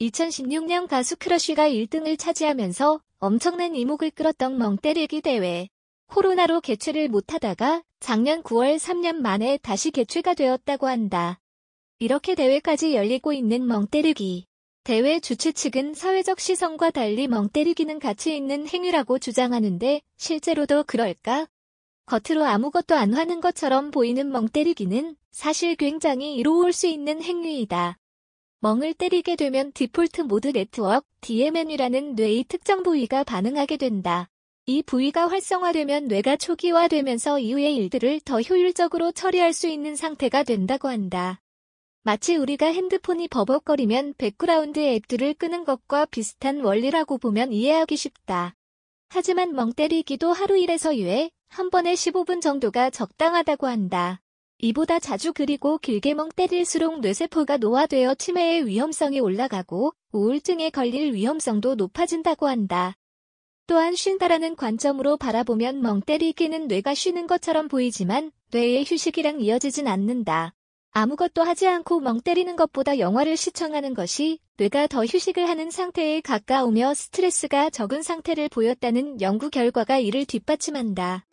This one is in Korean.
2016년 가수 크러쉬가 1등을 차지하면서 엄청난 이목을 끌었던 멍때리기 대회. 코로나로 개최를 못하다가 작년 9월 3년 만에 다시 개최가 되었다고 한다. 이렇게 대회까지 열리고 있는 멍때리기. 대회 주최 측은 사회적 시선과 달리 멍때리기는 가치 있는 행위라고 주장하는데 실제로도 그럴까? 겉으로 아무것도 안 하는 것처럼 보이는 멍때리기는 사실 굉장히 이로울 수 있는 행위이다. 멍을 때리게 되면 디폴트 모드 네트워크 DMN이라는 뇌의 특정 부위가 반응하게 된다. 이 부위가 활성화되면 뇌가 초기화되면서 이후의 일들을 더 효율적으로 처리할 수 있는 상태가 된다고 한다. 마치 우리가 핸드폰이 버벅거리면 백그라운드 앱들을 끄는 것과 비슷한 원리라고 보면 이해하기 쉽다. 하지만 멍 때리기도 하루 일에서 유해, 한 번에 15분 정도가 적당하다고 한다. 이보다 자주 그리고 길게 멍 때릴수록 뇌세포가 노화되어 치매의 위험성이 올라가고 우울증에 걸릴 위험성도 높아진다고 한다. 또한 쉰다라는 관점으로 바라보면 멍 때리기는 뇌가 쉬는 것처럼 보이지만 뇌의 휴식이랑 이어지진 않는다. 아무것도 하지 않고 멍 때리는 것보다 영화를 시청하는 것이 뇌가 더 휴식을 하는 상태에 가까우며 스트레스가 적은 상태를 보였다는 연구 결과가 이를 뒷받침한다.